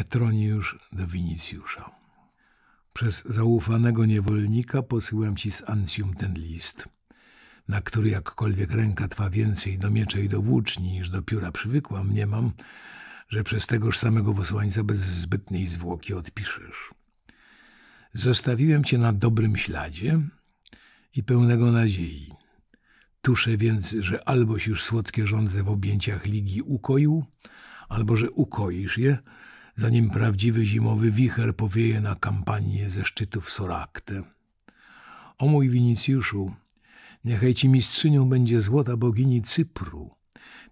Petroniusz do Winicjusza. Przez zaufanego niewolnika posyłam ci z Ancjum ten list, na który jakkolwiek ręka trwa więcej do miecza i do włóczni niż do pióra przywykła, mniemam, że przez tegoż samego posłańca bez zbytniej zwłoki odpiszesz. Zostawiłem cię na dobrym śladzie i pełnego nadziei. Tuszę więc, że alboś już słodkie żądze w objęciach ligi ukoił, albo że ukoisz je – zanim prawdziwy zimowy wicher powieje na kampanię ze szczytów Sorakte. O mój Winicjuszu, niechaj ci mistrzynią będzie złota bogini Cypru,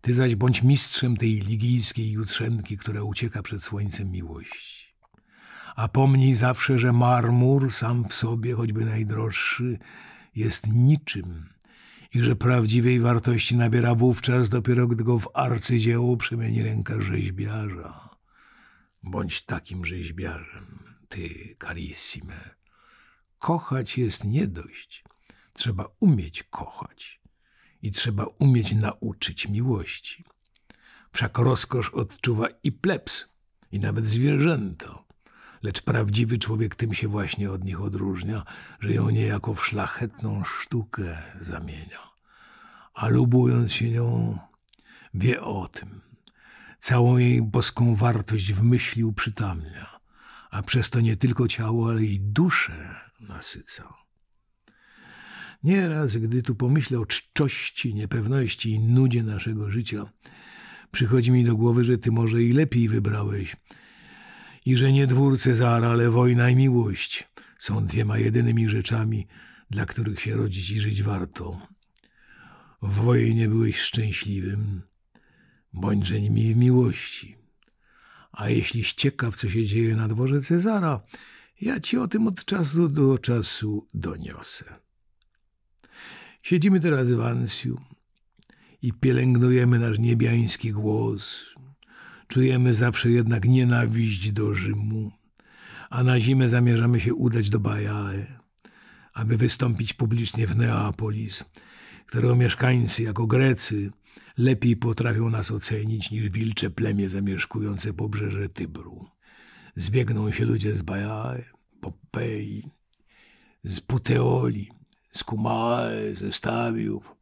ty zaś bądź mistrzem tej ligijskiej jutrzenki, która ucieka przed słońcem miłości. A pomnij zawsze, że marmur sam w sobie, choćby najdroższy, jest niczym i że prawdziwej wartości nabiera wówczas dopiero, gdy go w arcydzieło przemieni ręka rzeźbiarza. Bądź takim rzeźbiarzem, ty, carissime. Kochać jest nie dość. Trzeba umieć kochać i trzeba umieć nauczyć miłości. Wszak rozkosz odczuwa i plebs, i nawet zwierzęto. Lecz prawdziwy człowiek tym się właśnie od nich odróżnia, że ją niejako w szlachetną sztukę zamienia. A lubując się nią, wie o tym, całą jej boską wartość w myśli uprzytamnia, a przez to nie tylko ciało, ale i duszę nasyca. Nieraz, gdy tu pomyślę o czczości, niepewności i nudzie naszego życia, przychodzi mi do głowy, że ty może i lepiej wybrałeś i że nie dwór Cezara, ale wojna i miłość są dwiema jedynymi rzeczami, dla których się rodzić i żyć warto. W wojnie byłeś szczęśliwym, bądźże nimi w miłości. A jeśliś ciekaw, co się dzieje na dworze Cezara, ja ci o tym od czasu do czasu doniosę. Siedzimy teraz w Ansiu i pielęgnujemy nasz niebiański głos. Czujemy zawsze jednak nienawiść do Rzymu, a na zimę zamierzamy się udać do Bajae, aby wystąpić publicznie w Neapolis, którego mieszkańcy jako Grecy lepiej potrafią nas ocenić niż wilcze plemie zamieszkujące pobrzeże Tybru. Zbiegną się ludzie z Bajae, Popei, z Puteoli, z Kumae, ze Stawiów.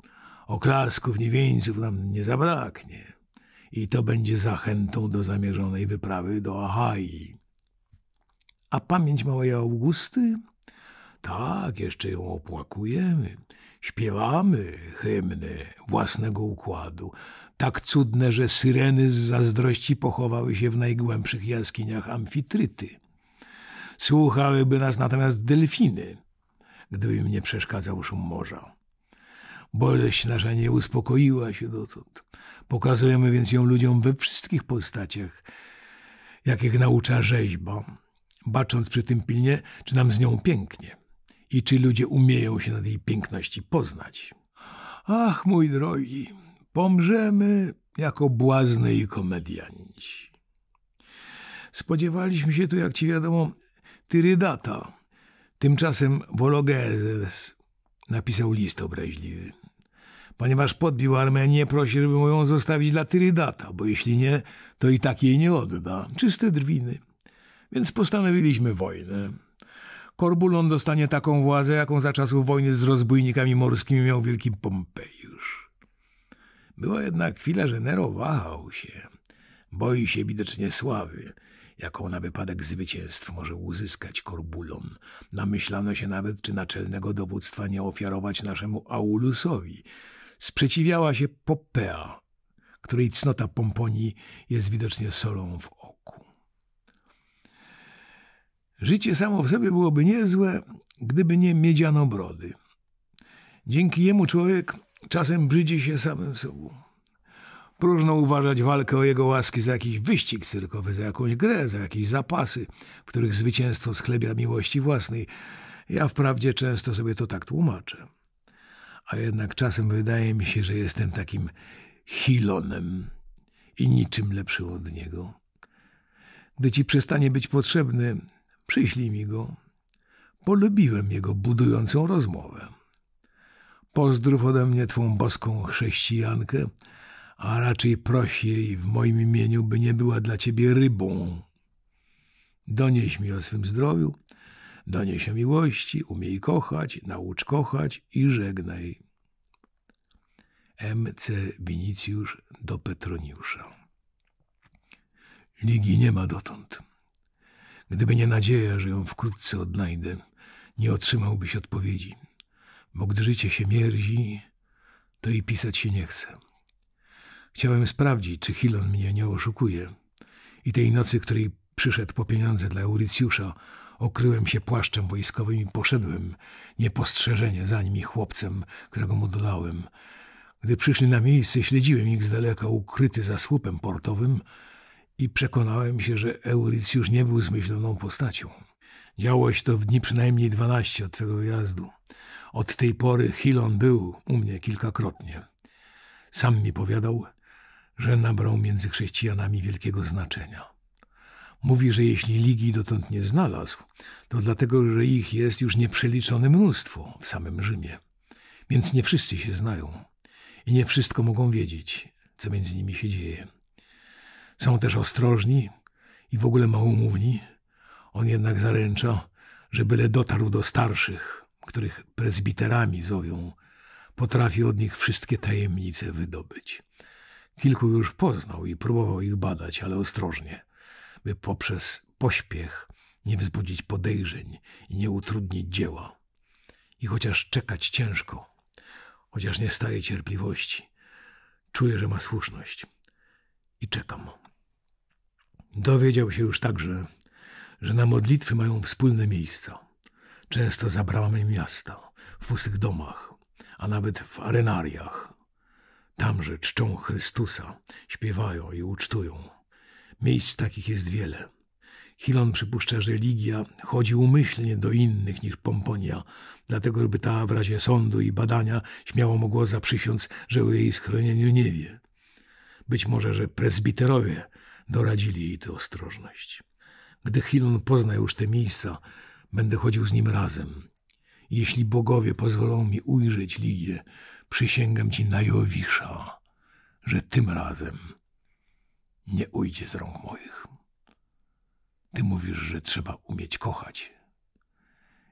Oklasków niewieńców nam nie zabraknie. I to będzie zachętą do zamierzonej wyprawy do Ahai. A pamięć małej Augusty? Tak, jeszcze ją opłakujemy. Śpiewamy hymny własnego układu, tak cudne, że syreny z zazdrości pochowały się w najgłębszych jaskiniach amfitryty. Słuchałyby nas natomiast delfiny, gdyby im nie przeszkadzał szum morza. Boleść nasza nie uspokoiła się dotąd. Pokazujemy więc ją ludziom we wszystkich postaciach, jakich naucza rzeźba, bacząc przy tym pilnie, czy nam z nią pięknie i czy ludzie umieją się na tej piękności poznać. Ach, mój drogi, pomrzemy jako błazny i komedianci. Spodziewaliśmy się tu, jak ci wiadomo, Tyrydata. Tymczasem Vologeses napisał list obraźliwy. Ponieważ podbił Armenię, prosi, żeby mu ją zostawić dla Tyrydata, bo jeśli nie, to i tak jej nie odda. Czyste drwiny. Więc postanowiliśmy wojnę. Korbulon dostanie taką władzę, jaką za czasów wojny z rozbójnikami morskimi miał wielki Pompejusz. Była jednak chwila, że Nero wahał się. Boi się widocznie sławy, jaką na wypadek zwycięstw może uzyskać Korbulon. Namyślano się nawet, czy naczelnego dowództwa nie ofiarować naszemu Aulusowi. Sprzeciwiała się Popea, której cnota Pomponii jest widocznie solą w Życie samo w sobie byłoby niezłe, gdyby nie miedziano brody. Dzięki jemu człowiek czasem brzydzi się samym sobą. Próżno uważać walkę o jego łaski za jakiś wyścig cyrkowy, za jakąś grę, za jakieś zapasy, w których zwycięstwo schlebia miłości własnej. Ja wprawdzie często sobie to tak tłumaczę. A jednak czasem wydaje mi się, że jestem takim Hilonem i niczym lepszym od niego. Gdy ci przestanie być potrzebny, Przyślij mi go. Polubiłem jego budującą rozmowę. Pozdrów ode mnie twą boską chrześcijankę, a raczej proś jej w moim imieniu, by nie była dla ciebie rybą. Donieś mi o swym zdrowiu, donieś o miłości, umiej kochać, naucz kochać i żegnaj. M.C. Winicjusz do Petroniusza. Ligi nie ma dotąd. Gdyby nie nadzieja, że ją wkrótce odnajdę, nie otrzymałbyś odpowiedzi. Bo gdy życie się mierzi, to i pisać się nie chce. Chciałem sprawdzić, czy Hilon mnie nie oszukuje. I tej nocy, której przyszedł po pieniądze dla Eurycjusza, okryłem się płaszczem wojskowym i poszedłem, niepostrzeżenie za nim i chłopcem, którego mu dodałem. Gdy przyszli na miejsce, śledziłem ich z daleka, ukryty za słupem portowym, i przekonałem się, że już nie był zmyśloną postacią. Działo się to w dni przynajmniej 12 od twego wyjazdu. Od tej pory Hilon był u mnie kilkakrotnie. Sam mi powiadał, że nabrał między chrześcijanami wielkiego znaczenia. Mówi, że jeśli ligi dotąd nie znalazł, to dlatego, że ich jest już nieprzeliczone mnóstwo w samym Rzymie. Więc nie wszyscy się znają i nie wszystko mogą wiedzieć, co między nimi się dzieje. Są też ostrożni i w ogóle małomówni. On jednak zaręcza, że byle dotarł do starszych, których prezbiterami zowią, potrafi od nich wszystkie tajemnice wydobyć. Kilku już poznał i próbował ich badać, ale ostrożnie, by poprzez pośpiech nie wzbudzić podejrzeń i nie utrudnić dzieła. I chociaż czekać ciężko, chociaż nie staje cierpliwości, czuję, że ma słuszność i czekam. Dowiedział się już także, że na modlitwy mają wspólne miejsca, często zabrałamy miasta, w pustych domach, a nawet w arenariach. Tamże czczą Chrystusa, śpiewają i ucztują. Miejsc takich jest wiele. Hilon przypuszcza, że Ligia chodzi umyślnie do innych niż Pomponia, dlatego żeby ta w razie sądu i badania śmiało mogła zaprzysiąc, że o jej schronieniu nie wie. Być może, że prezbiterowie doradzili jej tę ostrożność. Gdy Hilon pozna już te miejsca, będę chodził z nim razem. Jeśli bogowie pozwolą mi ujrzeć Ligię, przysięgam ci najowisza, że tym razem nie ujdzie z rąk moich. Ty mówisz, że trzeba umieć kochać.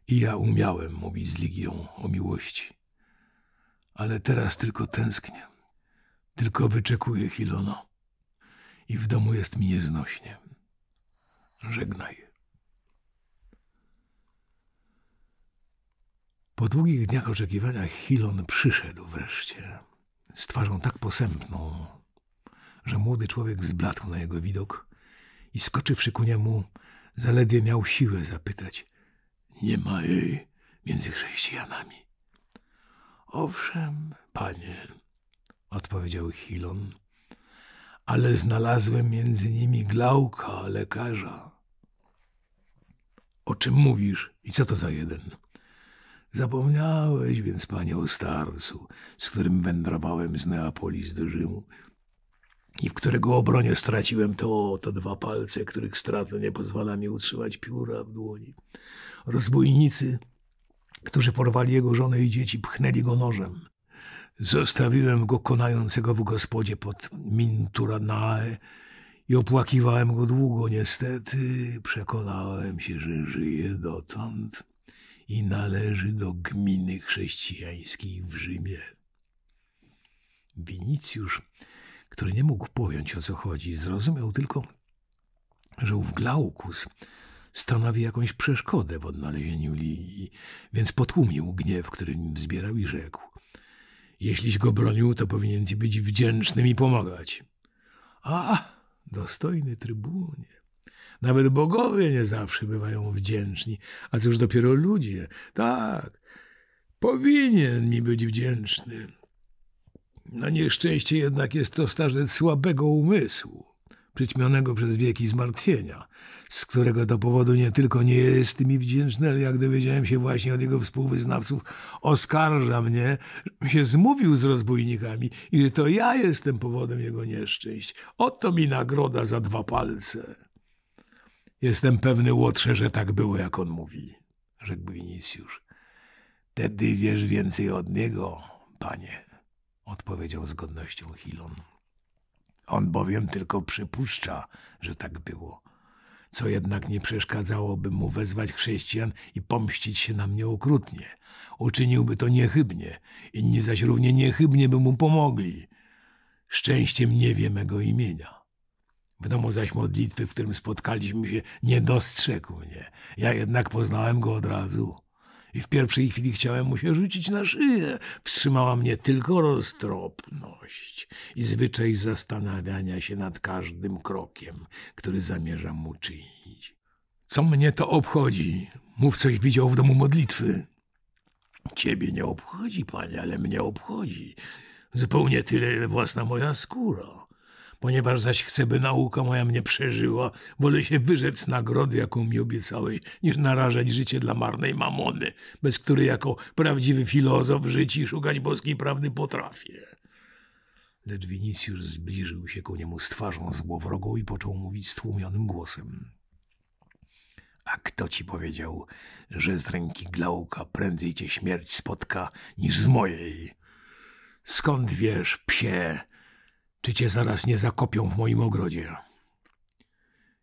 I ja umiałem mówić z Ligią o miłości. Ale teraz tylko tęsknię. Tylko wyczekuję Hilona i w domu jest mi nieznośnie. Żegnaj. Po długich dniach oczekiwania Hilon przyszedł wreszcie, z twarzą tak posępną, że młody człowiek zbladł na jego widok i skoczywszy ku niemu, zaledwie miał siłę zapytać – nie ma jej między chrześcijanami? – Owszem, panie – odpowiedział Hilon ale znalazłem między nimi Glauka, lekarza. O czym mówisz i co to za jeden? Zapomniałeś więc, panie, o starcu, z którym wędrowałem z Neapolis do Rzymu i w którego obronie straciłem to, to dwa palce, których strata nie pozwala mi utrzymać pióra w dłoni. Rozbójnicy, którzy porwali jego żonę i dzieci, pchnęli go nożem. Zostawiłem go konającego w gospodzie pod Minturanae i opłakiwałem go długo. Niestety przekonałem się, że żyje dotąd i należy do gminy chrześcijańskiej w Rzymie. Winicjusz, który nie mógł pojąć o co chodzi, zrozumiał tylko, że ów Glaukus stanowi jakąś przeszkodę w odnalezieniu Lilii, więc potłumił gniew, którym wzbierał i rzekł. Jeśliś go bronił, to powinien ci być wdzięcznym i pomagać. A, dostojny trybunie. Nawet bogowie nie zawsze bywają wdzięczni, a cóż dopiero ludzie. Tak, powinien mi być wdzięczny. Na nieszczęście jednak jest to starzec słabego umysłu przyćmionego przez wieki zmartwienia, z którego to powodu nie tylko nie jest mi wdzięczny, ale jak dowiedziałem się właśnie od jego współwyznawców, oskarża mnie, że się zmówił z rozbójnikami i że to ja jestem powodem jego nieszczęść. Oto mi nagroda za dwa palce. Jestem pewny, Łotrze, że tak było, jak on mówi, rzekł Winicjusz. Tedy wiesz więcej od niego, panie, odpowiedział z godnością Hilon. On bowiem tylko przypuszcza, że tak było. Co jednak nie przeszkadzałoby mu wezwać chrześcijan i pomścić się na mnie okrutnie. Uczyniłby to niechybnie, inni zaś równie niechybnie by mu pomogli. Szczęściem nie wie mego imienia. W domu zaś modlitwy, w którym spotkaliśmy się, nie dostrzegł mnie. Ja jednak poznałem go od razu i w pierwszej chwili chciałem mu się rzucić na szyję. Wstrzymała mnie tylko roztropność i zwyczaj zastanawiania się nad każdym krokiem, który zamierzam mu czynić. Co mnie to obchodzi? Mów coś widział w domu modlitwy. Ciebie nie obchodzi, panie, ale mnie obchodzi. Zupełnie tyle, ile własna moja skóra. Ponieważ zaś chcę, by nauka moja mnie przeżyła, wolę się wyrzec nagrody, jaką mi obiecałeś, niż narażać życie dla marnej mamony, bez której jako prawdziwy filozof żyć i szukać boskiej prawdy potrafię. Lecz Winicjusz zbliżył się ku niemu z twarzą złowrogą i począł mówić stłumionym głosem. A kto ci powiedział, że z ręki Glauka prędzej cię śmierć spotka niż z mojej? Skąd wiesz, psie, czy cię zaraz nie zakopią w moim ogrodzie?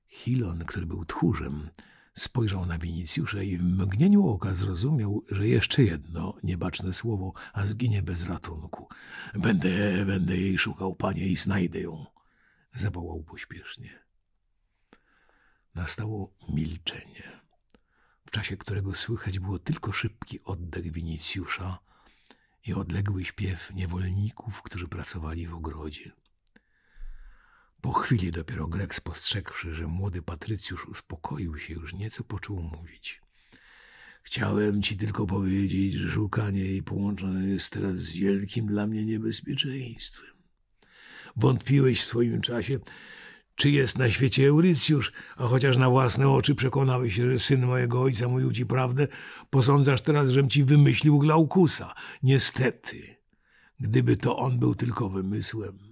Hilon, który był tchórzem, spojrzał na Winicjusza i w mgnieniu oka zrozumiał, że jeszcze jedno niebaczne słowo, a zginie bez ratunku. Będę, będę jej szukał, panie, i znajdę ją, zawołał pośpiesznie. Nastało milczenie, w czasie którego słychać było tylko szybki oddech Winicjusza i odległy śpiew niewolników, którzy pracowali w ogrodzie. Po chwili dopiero Grek spostrzegłszy, że młody Patrycjusz uspokoił się już nieco, począł mówić. Chciałem ci tylko powiedzieć, że szukanie jej połączone jest teraz z wielkim dla mnie niebezpieczeństwem. Wątpiłeś w swoim czasie, czy jest na świecie Eurycjusz, a chociaż na własne oczy przekonałeś się, że syn mojego ojca mówił ci prawdę, posądzasz teraz, żem ci wymyślił Glaukusa. Niestety, gdyby to on był tylko wymysłem,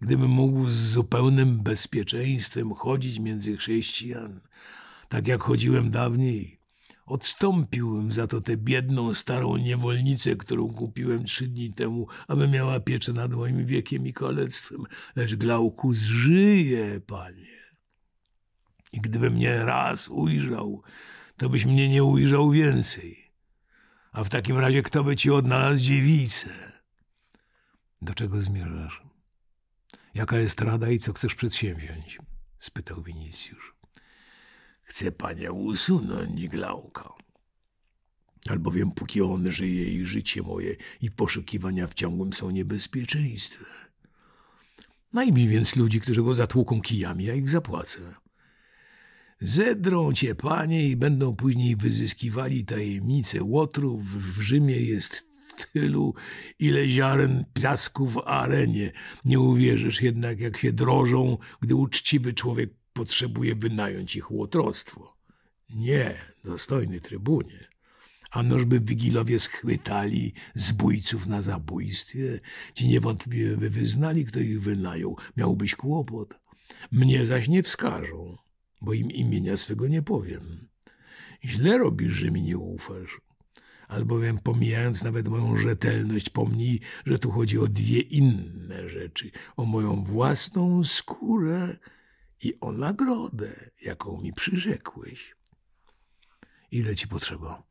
gdybym mógł z zupełnym bezpieczeństwem chodzić między chrześcijan, tak jak chodziłem dawniej. Odstąpiłbym za to tę biedną, starą niewolnicę, którą kupiłem trzy dni temu, aby miała pieczę nad moim wiekiem i kalectwem. Lecz Glaukus żyje, panie. I gdyby mnie raz ujrzał, to byś mnie nie ujrzał więcej. A w takim razie kto by ci odnalazł dziewicę? Do czego zmierzasz? Jaka jest rada i co chcesz przedsięwziąć? spytał Winicjusz. Chcę panią usunąć, Glauka. Albowiem póki on żyje i życie moje i poszukiwania w ciągłym są niebezpieczeństwem. Najmniej więc ludzi, którzy go zatłuką kijami, ja ich zapłacę. Zedrą cię, panie, i będą później wyzyskiwali tajemnice łotrów. W Rzymie jest tylu, ile ziaren piasku w arenie. Nie uwierzysz jednak, jak się drożą, gdy uczciwy człowiek potrzebuje wynająć ich łotrostwo. Nie, dostojny trybunie. A nożby wigilowie schwytali zbójców na zabójstwie, ci niewątpliwie by wyznali, kto ich wynajął. Miałbyś kłopot. Mnie zaś nie wskażą, bo im imienia swego nie powiem. Źle robisz, że mi nie ufasz albowiem pomijając nawet moją rzetelność, pomnij, że tu chodzi o dwie inne rzeczy: o moją własną skórę i o nagrodę, jaką mi przyrzekłeś. Ile ci potrzeba?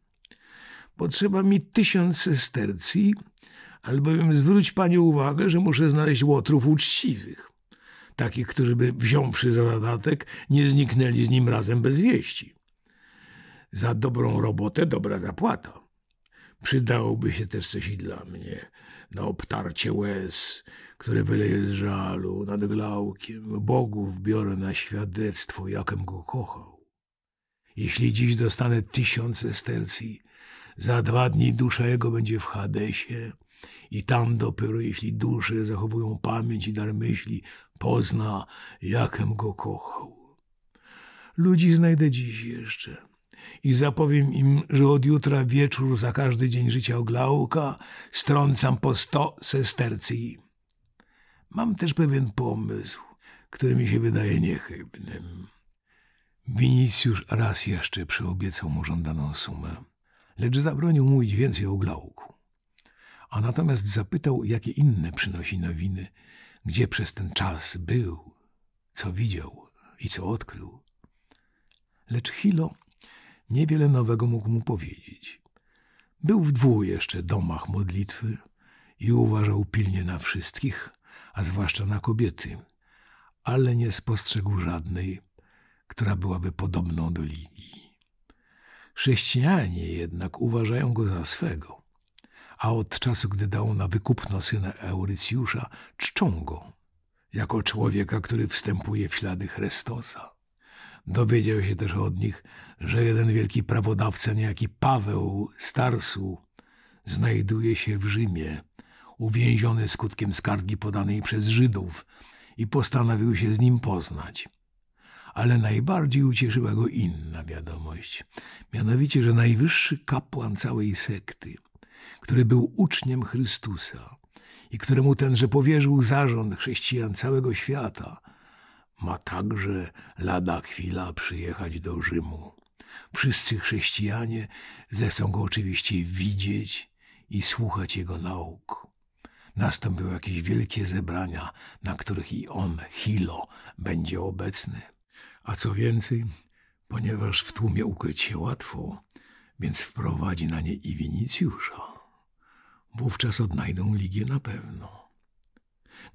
Potrzeba mi tysiąc sestercji, albowiem zwróć panie uwagę, że muszę znaleźć łotrów uczciwych. Takich, którzy by wziąwszy za zadatek, nie zniknęli z nim razem bez wieści. Za dobrą robotę dobra zapłata. Przydałoby się też coś i dla mnie, na obtarcie łez, które wyleję z żalu, nad Glaukiem. Bogów biorę na świadectwo, jakem go kochał. Jeśli dziś dostanę tysiące stercji, za dwa dni dusza jego będzie w Hadesie i tam dopiero, jeśli dusze zachowują pamięć i dar myśli, pozna, jakem go kochał. Ludzi znajdę dziś jeszcze i zapowiem im, że od jutra wieczór za każdy dzień życia Oglauka strącam po sto sestercji. Mam też pewien pomysł, który mi się wydaje niechybnym. Winicjusz raz jeszcze przyobiecał mu żądaną sumę, lecz zabronił mówić więcej o Glauku. A natomiast zapytał, jakie inne przynosi nowiny, gdzie przez ten czas był, co widział i co odkrył. Lecz Hilo niewiele nowego mógł mu powiedzieć. Był w dwóch jeszcze domach modlitwy i uważał pilnie na wszystkich, a zwłaszcza na kobiety, ale nie spostrzegł żadnej, która byłaby podobną do Lilii. Chrześcijanie jednak uważają go za swego, a od czasu, gdy dał na wykupno syna Eurycjusza, czczą go jako człowieka, który wstępuje w ślady Chrystosa. Dowiedział się też od nich, że jeden wielki prawodawca, niejaki Paweł Starsu, znajduje się w Rzymie, uwięziony skutkiem skargi podanej przez Żydów i postanowił się z nim poznać. Ale najbardziej ucieszyła go inna wiadomość, mianowicie, że najwyższy kapłan całej sekty, który był uczniem Chrystusa i któremu tenże powierzył zarząd chrześcijan całego świata – ma także lada chwila przyjechać do Rzymu. Wszyscy chrześcijanie zechcą go oczywiście widzieć i słuchać jego nauk. Nastąpią jakieś wielkie zebrania, na których i on, Hilo, będzie obecny. A co więcej, ponieważ w tłumie ukryć się łatwo, więc wprowadzi na nie i Winicjusza. Wówczas odnajdą Ligię na pewno.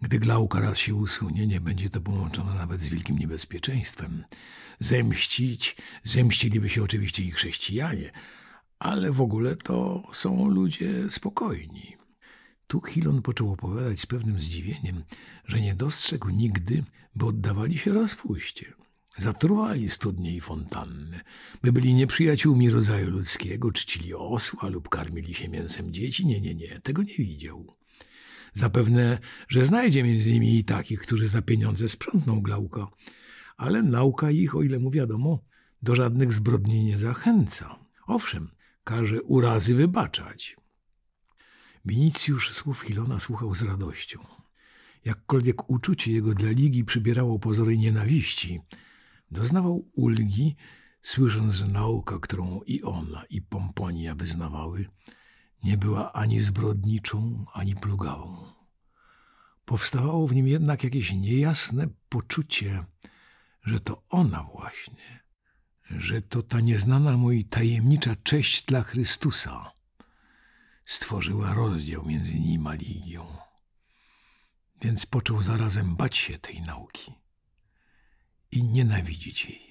Gdy Glauka raz się usunie, nie będzie to połączone nawet z wielkim niebezpieczeństwem. Zemścić, zemściliby się oczywiście i chrześcijanie, ale w ogóle to są ludzie spokojni. Tu Chilon począł opowiadać z pewnym zdziwieniem, że nie dostrzegł nigdy, by oddawali się rozpuście. Zatruwali studnie i fontanny, by byli nieprzyjaciółmi rodzaju ludzkiego, czcili osła lub karmili się mięsem dzieci. Nie, nie, nie, tego nie widział. Zapewne, że znajdzie między nimi i takich, którzy za pieniądze sprzątną Glauka. Ale nauka ich, o ile mu wiadomo, do żadnych zbrodni nie zachęca. Owszem, każe urazy wybaczać. Winicjusz słów Hilona słuchał z radością. Jakkolwiek uczucie jego dla Ligi przybierało pozory nienawiści, doznawał ulgi, słysząc, że nauka, którą i ona, i Pomponia wyznawały, nie była ani zbrodniczą, ani plugawą. Powstawało w nim jednak jakieś niejasne poczucie, że to ona właśnie, że to ta nieznana mu i tajemnicza cześć dla Chrystusa stworzyła rozdział między nim a Ligią. Więc począł zarazem bać się tej nauki i nienawidzić jej.